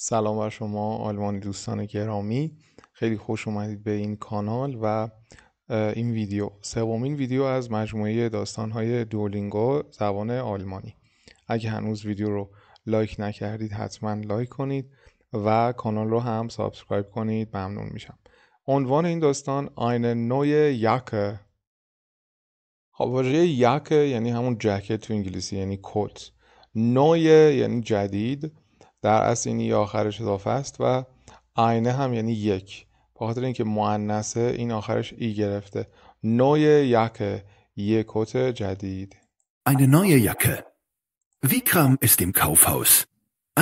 سلام بر شما آلمانی دوستان گرامی خیلی خوش اومدید به این کانال و این ویدیو سومین ویدیو از مجموعه داستانهای دولینگو زبان آلمانی اگه هنوز ویدیو رو لایک نکردید حتما لایک کنید و کانال رو هم سابسکرایب کنید ممنون میشم عنوان این داستان آین نوع یک خب یک یعنی همون جکت تو انگلیسی یعنی کت نوع یعنی جدید در اصل این ای آخرش اضافه است و آینه هم یعنی یک به خاطر اینکه معنسه این آخرش ای گرفته نوع یک یکوت جدید Eine neue Jacke. Vikram ist im Kaufhaus.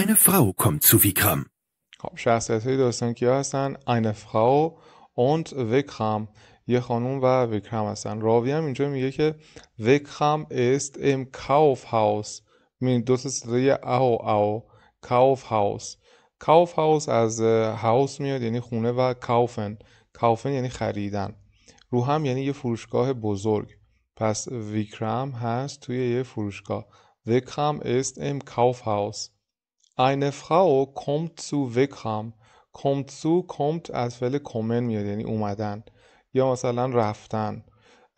Eine Frau kommt zu Vikram. خب شخصیت های داستان کیا هستن؟ Eine Frau und Vikram. یه خانوم و ویکرام هستن راوی هم اینجا میگه که ویکرام است ام کاوف هاوس می دو تا صدای او او کاف هاوس هاوس از هاوس میاد یعنی خونه و کاوفن کاوفن یعنی خریدن رو هم یعنی یه فروشگاه بزرگ پس ویکرام هست توی یه فروشگاه ویکرام است ام کاف هاوس eine Frau kommt zu ویکرام kommt zu kommt از فعل کمن میاد یعنی اومدن یا مثلا رفتن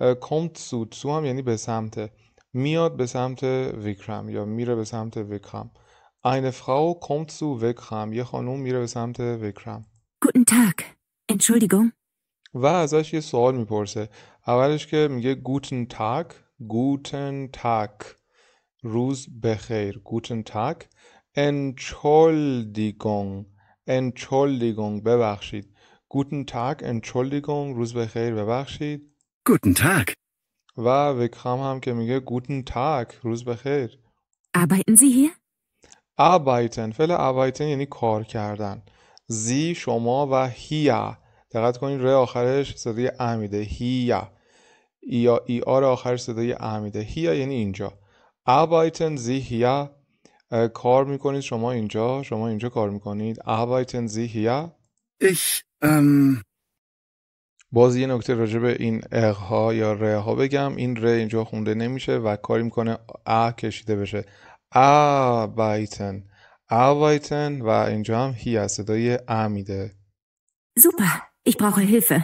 kommt سو تو هم یعنی به سمت میاد به سمت ویکرام یا میره به سمت ویکرم Eine Frau kommt zu Vikram. یه خانم میره به سمت وکرم. Guten Tag. Entschuldigung. و ازش یه سوال میپرسه. اولش که میگه guten Tag, guten Tag. روز Becher. guten Tag. Entschuldigung. Entschuldigung. ببخشید. Guten Tag, Entschuldigung. روز Becher. ببخشید. Guten Tag. و وکرم haben که guten Tag. روز Becher. Arbeiten Sie hier? arbeiten فعل arbeiten یعنی کار کردن زی شما و هیا دقت کنید ر آخرش صدای امیده هیا یا ای آر آخرش صدای امیده هیا یعنی اینجا arbeiten زی هیا کار میکنید شما اینجا شما اینجا کار میکنید arbeiten زی هیا ich باز یه نکته راجع به این اغ ها یا ره ها بگم این ره اینجا خونده نمیشه و کاری میکنه ا کشیده بشه arbeiten arbeiten و اینجا هم هی از صدای ا میده Super, ich brauche Hilfe.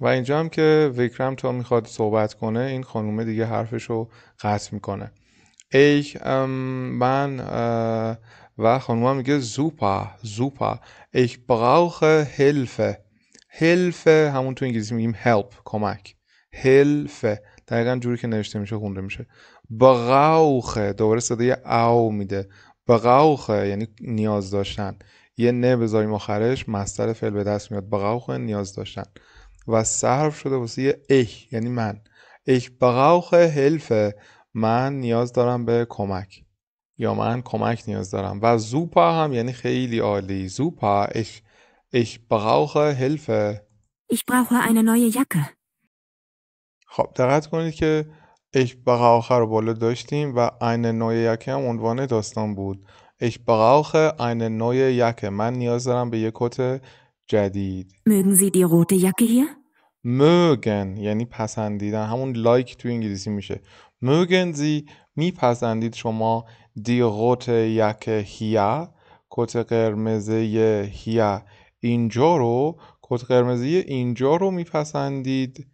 و اینجا هم که ویکرم تا میخواد صحبت کنه این خانومه دیگه حرفش رو قطع میکنه ای من و خانومه میگه زوپا زوپا ایک براوخ هلفه هلفه همون تو انگلیسی میگیم هلپ کمک هلفه دقیقا جوری که نوشته میشه خونده میشه بغاوخه دوباره صدای او میده بغاوخه یعنی نیاز داشتن یه نه بذاریم آخرش مستر فعل به دست میاد بغاوخه نیاز داشتن و صرف شده واسه یه یعنی من ایک بغاوخه هلفه من نیاز دارم به کمک یا من کمک نیاز دارم و زوپا هم یعنی خیلی عالی زوپا ایک ایک بغاوخه هلفه Ich brauche eine neue خب دقت کنید که Ich brauche بالا داشتیم و eine neue Jacke هم عنوان داستان بود Ich brauche eine neue Jacke من نیاز دارم به یک کت جدید Mögen Sie die rote یعنی پسندیدن همون لایک تو انگلیسی میشه mögen Sie میپسندید شما دیقوت rote Jacke کت قرمزه هیه اینجا رو کت قرمزه اینجا رو میپسندید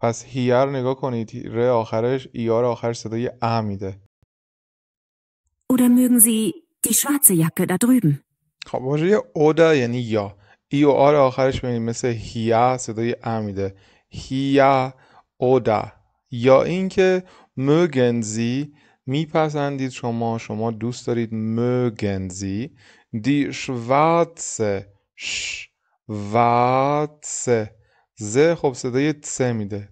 پس هیر نگاه کنید ر آخرش ایار آخرش صدای ا میده Oder mögen Sie die schwarze Jacke da drüben? خب، واژه یعنی یا ای و آر آخرش ببینید مثل هیا صدای ا میده هیا اودا یا اینکه مگنزی میپسندید شما شما دوست دارید مگنزی دی شواتسه شواتس ز خب صدای سه میده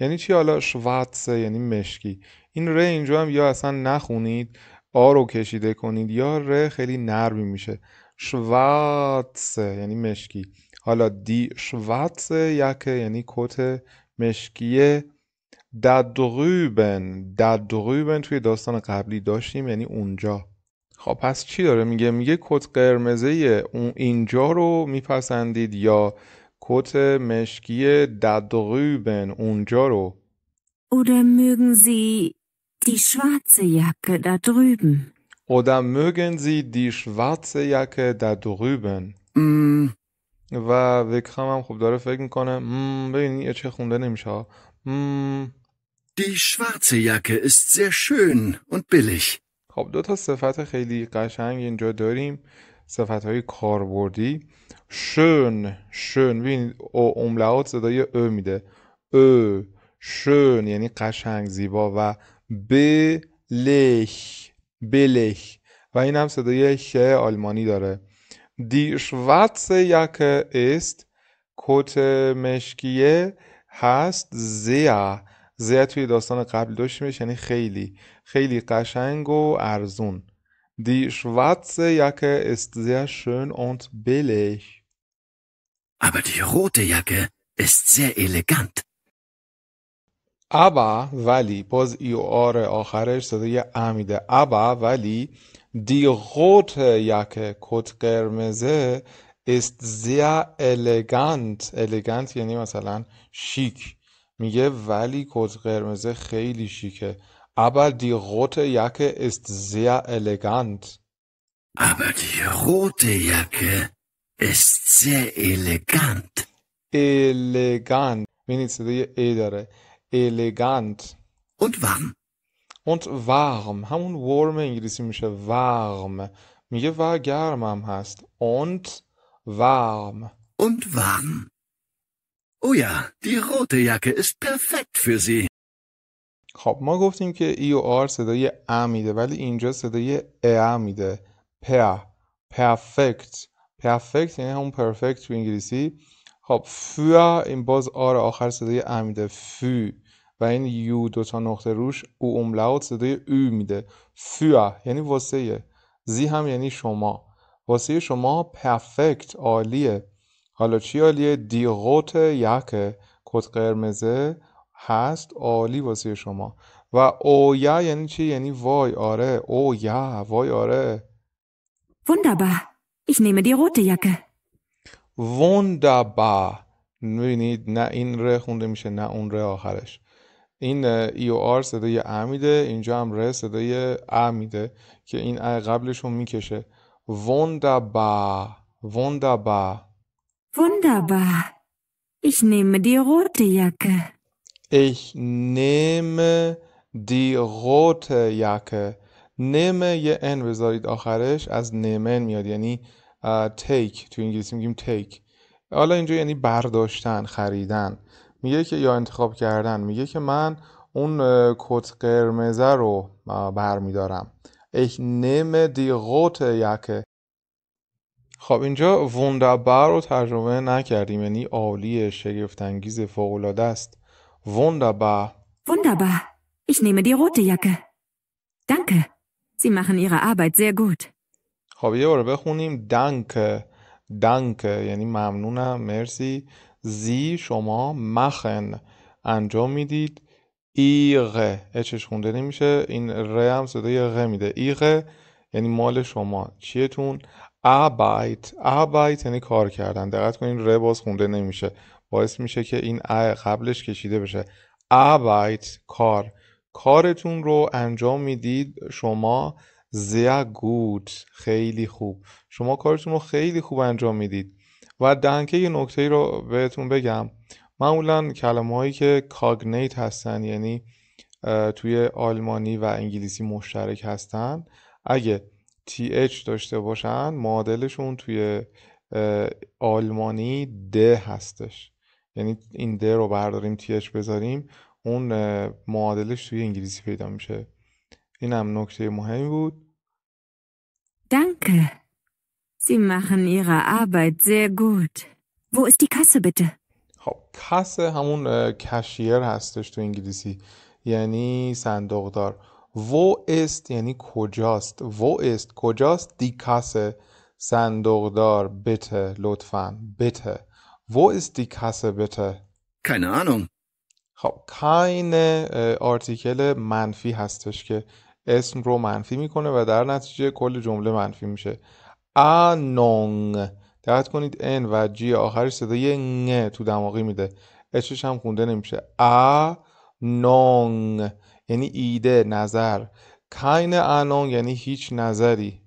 یعنی چی حالا شواتسه یعنی مشکی این ر اینجا هم یا اصلا نخونید آ رو کشیده کنید یا ر خیلی نرمی میشه شواتسه یعنی مشکی حالا دی شواتسه یکه یعنی کت مشکیه ددغوبن ددغوبن توی داستان قبلی داشتیم یعنی اونجا خب پس چی داره میگه میگه کت قرمزه اون اینجا رو میپسندید یا کت مشکی ددغوبن اونجا رو Oder mögen Sie die schwarze Jacke da drüben? Oder mögen Sie die schwarze Jacke da drüben? Mm. و ویکرام هم خوب داره فکر میکنه ببین یه چه خونده نمیشه mm. Die schwarze Jacke ist sehr schön und billig. خب دو تا صفت خیلی قشنگ اینجا داریم صفت های کاربردی شن شن ببینید او املاوت صدای او میده او شن یعنی قشنگ زیبا و بلش بلش و این هم صدای ش آلمانی داره دی شواتس یک است کت مشکیه هست زیا زیا توی داستان قبل داشتیمش یعنی خیلی خیلی قشنگ و ارزون die schwarze Jacke ist sehr schön und billig aber die rote Jacke ist sehr elegant aber ولی باز ایوار آخره شده یه amide, aber ولی die rote Jacke کت قرمزه است sehr elegant elegant یعنی مثلا شیک میگه ولی کت قرمزه خیلی شیکه Aber die rote Jacke ist sehr elegant. Aber die rote Jacke ist sehr elegant. Elegant. Ministerier edere. Elegant. Und warm. Und warm. همون warm انگلیسی میشه. warm. میگه و گرم هم هست. Und warm. Und warm. Oh ja, die rote Jacke ist perfekt für Sie. خب ما گفتیم که ای و آر صدای ا میده ولی اینجا صدای ا میده په پرفکت پرفکت یعنی همون پرفکت تو انگلیسی خب فو این باز آر آخر صدای ا میده فو و این یو تا نقطه روش او املاوت صدای او میده فو یعنی واسه زی هم یعنی شما واسه شما پرفکت عالیه حالا چی عالیه دیغوت یک کت قرمزه هست عالی واسه شما و اویا یعنی چی یعنی وای آره اویا وای آره Wunderbar. Ich nehme die rote Jacke. Wunderbar. میبینید نه این ر خونده میشه نه اون ر آخرش این ای و آر صدای ا میده اینجا هم ر صدای ا میده که این ا قبلش رو میکشه wunderbar wunderbar wunderbar Ich nehme die rote Jacke. Ich nehme die rote Jacke. یه ان بذارید آخرش از نمن میاد یعنی تیک تو انگلیسی میگیم تیک حالا اینجا یعنی برداشتن خریدن میگه که یا انتخاب کردن میگه که من اون کت قرمزه رو برمیدارم ایک نیمه دی غوت یکه خب اینجا وندبر رو ترجمه نکردیم یعنی عالی شگفت انگیز است Wunderbar. Wunderbar. Ich nehme die rote Jacke. Danke. Sie machen Ihre Arbeit sehr gut. خب یه بار بخونیم دنک danke یعنی ممنونم مرسی زی شما مخن انجام میدید ایغه اچش خونده نمیشه این ر هم صدای غ میده ایغه یعنی مال شما چیتون ابایت ابایت یعنی کار کردن دقت کنین ر باز خونده نمیشه باعث میشه که این ا قبلش کشیده بشه arbeit کار کارتون رو انجام میدید شما sehr گود خیلی خوب شما کارتون رو خیلی خوب انجام میدید و دنکه یه نکته رو بهتون بگم معمولا کلمه هایی که کاگنیت هستن یعنی توی آلمانی و انگلیسی مشترک هستن اگه اچ داشته باشن معادلشون توی آلمانی د هستش یعنی این د رو برداریم تیش بذاریم اون معادلش توی انگلیسی پیدا میشه این هم نکته مهمی بود Danke. Sie مخن ihre Arbeit sehr gut. Wo ist دی کسه bitte? خب همون کشیر هستش تو انگلیسی یعنی صندوق دار و است یعنی کجاست و است کجاست دی کسه صندوق دار بته لطفا بته Wo ist die Kasse bitte؟ keine Ahnung. خب کاین آرتیکل منفی هستش که اسم رو منفی میکنه و در نتیجه کل جمله منفی میشه آنونگ دقت کنید ان و جی آخرش صدای ن تو دماغی میده اشش هم خونده نمیشه آ نونگ یعنی ایده نظر کاین آنونگ یعنی هیچ نظری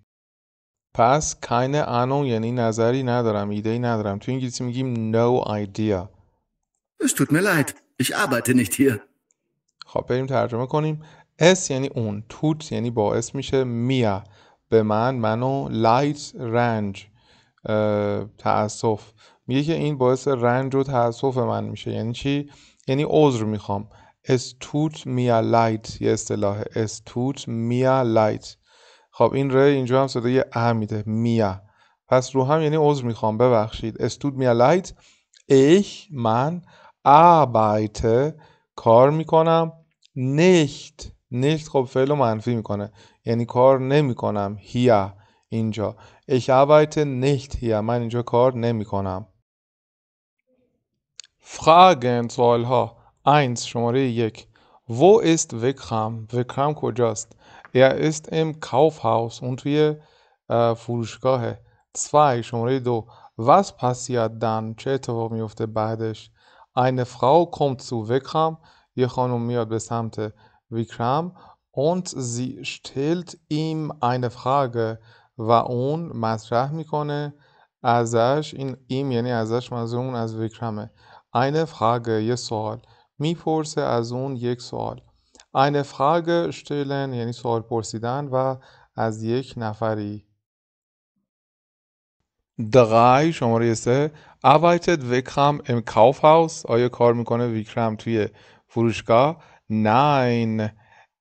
پس کین ahnung یعنی نظری ندارم ایده ندارم تو انگلیسی میگیم no idea Es tut ich arbeite nicht خب بریم ترجمه کنیم اس یعنی اون توت یعنی باعث میشه میا به من منو لایت رنج تاسف میگه که این باعث رنج و تاسف من میشه یعنی چی یعنی عذر میخوام اس توت میا لایت یه اصطلاح اس توت میا لایت خب این ر اینجا هم صدای ا میده میا پس رو هم یعنی عذر میخوام ببخشید استود میا لایت ایش من arbeite کار میکنم نیشت. نیشت خب فعل و منفی میکنه یعنی کار نمیکنم هیا اینجا ایش arbeite نیشت هیا من اینجا کار نمیکنم فراغن سوال ها 1 شماره یک و است وکرم؟ وکرم وکرم کجاست Er ist im Kaufhaus und wir äh, فروشگاه 2 شماره دو Was passiert dann? چه اتفاق میفته بعدش؟ Eine Frau kommt zu Vikram. یه خانم میاد به سمت Vikram und sie stellt ihm eine Frage و اون مطرح میکنه ازش این ایم یعنی ازش منظور اون از وکرمه eine Frage یه سوال میپرسه از اون یک سوال Eine Frage stellen یعنی سوال پرسیدن و از یک نفری. دقی شماره سه arbeitet Vikram im Kaufhaus آیا کار میکنه ویکرم توی فروشگاه nein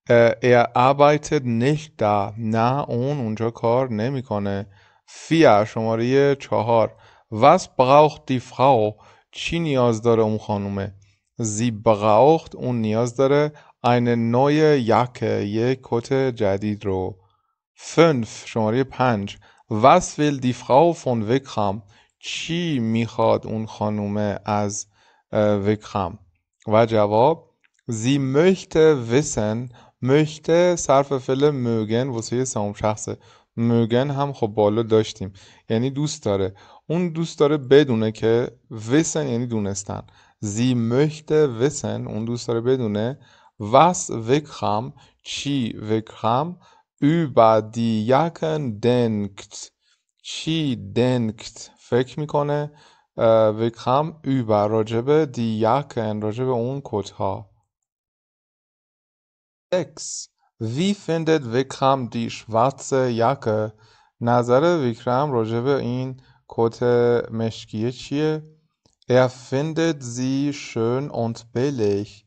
äh, er arbeitet nicht نه اون اونجا کار نمیکنه فیا شماره چهار was braucht die چی نیاز داره اون خانومه sie braucht اون نیاز داره eine neue Jacke, یک کت جدید رو. فنف شماره پنج Was will die Frau von چی میخواد اون خانومه از وکخم و جواب زی möchte wissen möchte صرف فعل mögen واسه سوم شخصه mögen هم خب بالا داشتیم یعنی دوست داره اون دوست داره بدونه که wissen یعنی دونستن زی möchte wissen اون دوست داره بدونه was Vikram Chi Vikram über die Jacken denkt. Chi denkt, فکر میکنه وکرم über راجب دی یکن راجب اون کت ها 6. Wie findet Vikram die schwarze Jacke? نظر ویکرم راجب این کت مشکی چیه؟ Er findet sie schön und billig.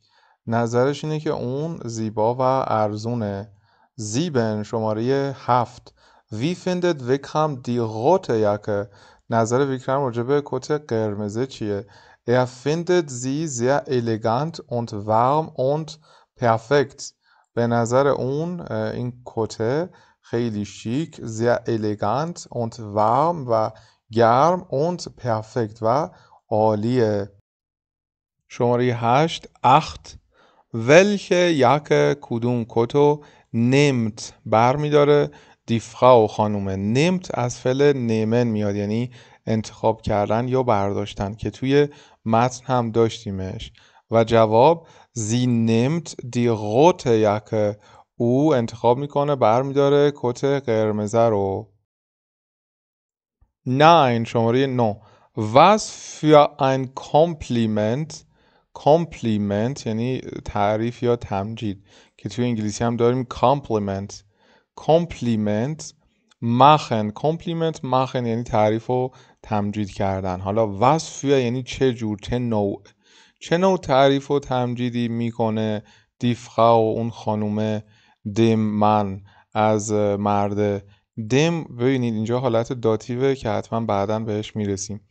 نظرش اینه که اون زیبا و ارزونه زیبن شماره هفت وی فندد ویکرم دی غوته یکه نظر ویکرم راجبه به کت قرمزه چیه ار فندت زی زیر الگانت و ورم و پرفکت. به نظر اون این کته خیلی شیک زیر الگانت و ورم و گرم و پرفکت و عالیه شماره هشت اخت Welche یک کدوم کتو نمت بر میداره دی و خانومه نمت از فعل نیمن میاد یعنی انتخاب کردن یا برداشتن که توی متن هم داشتیمش و جواب زی نمت دی غوت یک او انتخاب میکنه برمیداره کت قرمزه رو نه این شماره نو وز für این کامپلیمنت یعنی تعریف یا تمجید که توی انگلیسی هم داریم کامپلیمنت کامپلیمنت مخن کامپلیمنت مخن یعنی تعریف و تمجید کردن حالا وصف یعنی چه جور چه نوع چه نوع تعریف و تمجیدی میکنه دیفخا و اون خانومه دم من از مرد دم ببینید اینجا حالت داتیوه که حتما بعدا بهش میرسیم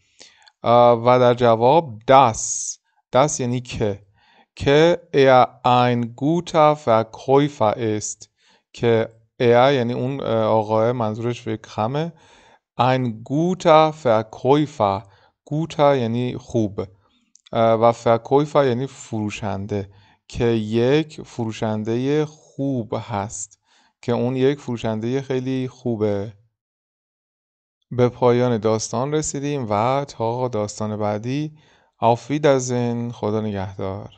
و در جواب دست Das یعنی که. که er ein guter Verkäufer ist. که er یعنی اون آقای منظورش وکرمه. ein guter Verkäufer. guter یعنی خوب. و Verkäufer یعنی فروشنده. که یک فروشنده خوب هست. که اون یک فروشنده خیلی خوبه. به پایان داستان رسیدیم و تا داستان بعدی آفید از خدا نگهدار